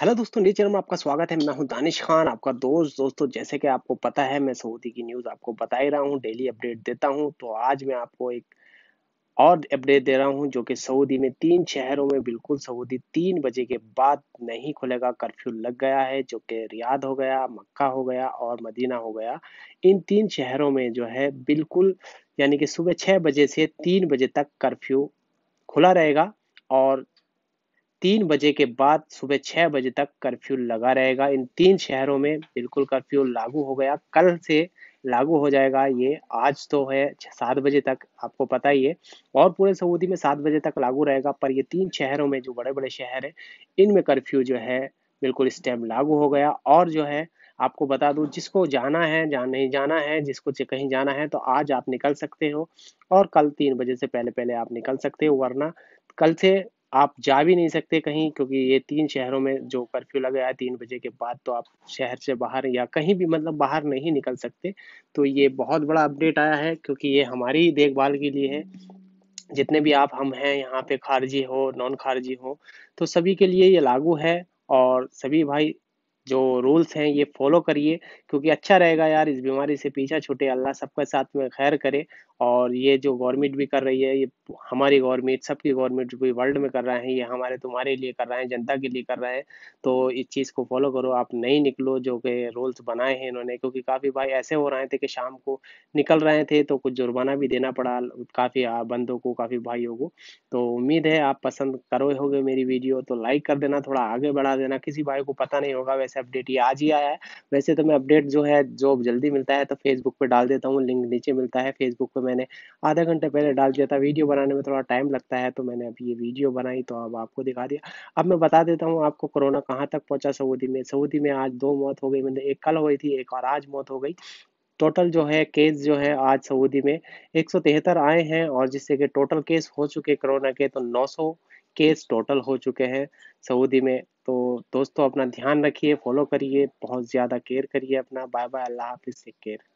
hello दोस्तों नीचे में आपका स्वागत है मैं हूं दानिश खान आपका दोस्त दोस्तों जैसे कि आपको पता है मैं सऊदी की न्यूज़ आपको बता ही रहा हूं डेली अपडेट देता हूं तो आज मैं आपको एक और अपडेट दे रहा हूं जो कि सऊदी में तीन शहरों में बिल्कुल सऊदी तीन बजे के बाद नहीं खुलेगा कर्फ्यू लग गया है जो कि रियाद हो गया मक्का हो गया और मदीना हो गया इन तीन शहरों में जो है बिल्कुल यानी कि सुबह छः बजे से तीन बजे तक कर्फ्यू खुला रहेगा और तीन बजे के बाद सुबह छह बजे तक कर्फ्यू लगा रहेगा इन तीन शहरों में बिल्कुल कर्फ्यू लागू हो गया कल से लागू हो जाएगा ये आज तो है सात बजे तक आपको पता ही है और पूरे सऊदी में सात बजे तक लागू रहेगा पर ये तीन शहरों में जो बड़े बड़े शहर हैं इनमें कर्फ्यू जो है बिल्कुल इस टाइम लागू हो गया और जो है आपको बता दूं जिसको जाना है जहाँ नहीं जाना है जिसको कहीं जाना है तो आज आप निकल सकते हो और कल तीन बजे से पहले पहले आप निकल सकते हो वरना कल से आप जा भी नहीं सकते कहीं क्योंकि ये तीन शहरों में जो कर्फ्यू लगा है तीन बजे के बाद तो आप शहर से बाहर या कहीं भी मतलब बाहर नहीं निकल सकते तो ये बहुत बड़ा अपडेट आया है क्योंकि ये हमारी देखभाल के लिए है जितने भी आप हम हैं यहाँ पे खारजी हो नॉन खारजी हो तो सभी के लिए ये लागू है और सभी भाई जो रूल्स हैं ये फॉलो करिए क्योंकि अच्छा रहेगा यार इस बीमारी से पीछा छुटे अल्लाह सबका साथ में खैर करे और ये जो गवर्नमेंट भी कर रही है ये हमारी गवर्नमेंट सबकी गवर्नमेंट भी वर्ल्ड में कर रहे हैं ये हमारे तुम्हारे लिए कर रहे हैं जनता के लिए कर रहे हैं तो इस चीज़ को फॉलो करो आप नहीं निकलो जो कि रूल्स बनाए हैं इन्होंने क्योंकि काफ़ी भाई ऐसे हो रहे थे कि शाम को निकल रहे थे तो कुछ जुर्माना भी देना पड़ा काफ़ी बंदों को काफ़ी भाइयों को तो उम्मीद है आप पसंद करोगे मेरी वीडियो तो लाइक कर देना थोड़ा आगे बढ़ा देना किसी भाई को पता नहीं होगा वैसे अपडेट ये आज ही आया है वैसे तो मैं अपडेट जो है जो जल्दी मिलता है तो फेसबुक पर डाल देता हूँ लिंक नीचे मिलता है फेसबुक पे मैंने आधा घंटे पहले डाल दिया था वीडियो बनाने में थोड़ा टाइम लगता है तो मैंने अभी ये वीडियो बनाई तो अब आपको दिखा दिया अब मैं बता देता हूँ आपको कोरोना कहाँ तक पहुँचा सऊदी में सऊदी में आज दो मौत हो गई मतलब एक कल हुई थी एक और आज मौत हो गई टोटल जो है केस जो है आज सऊदी में एक आए हैं और जिससे कि टोटल केस हो चुके कोरोना के तो 900 केस टोटल हो चुके हैं सऊदी में तो दोस्तों अपना ध्यान रखिए फॉलो करिए बहुत ज़्यादा केयर करिए अपना बाय बाय अल्लाह हाफिज़ टेक केयर